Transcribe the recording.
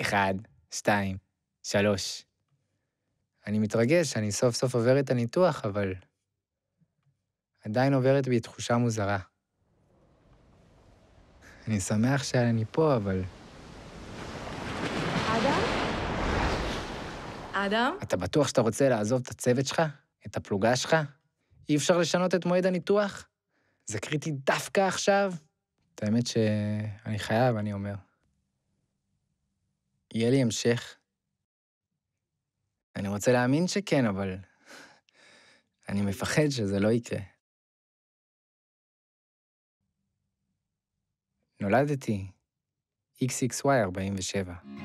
אחד, שתיים, שלוש. אני מתרגש, אני סוף סוף עובר את הניתוח, אבל עדיין עוברת בי תחושה מוזרה. אני שמח שאני פה, אבל... אדם? אדם? אתה בטוח שאתה רוצה לעזוב את הצוות שלך? את הפלוגה שלך? אי אפשר לשנות את מועד הניתוח? זה קריטי דווקא עכשיו? את האמת שאני חייב, אני אומר. יהיה לי המשך? אני רוצה להאמין שכן, אבל אני מפחד שזה לא יקרה. נולדתי XXY 47.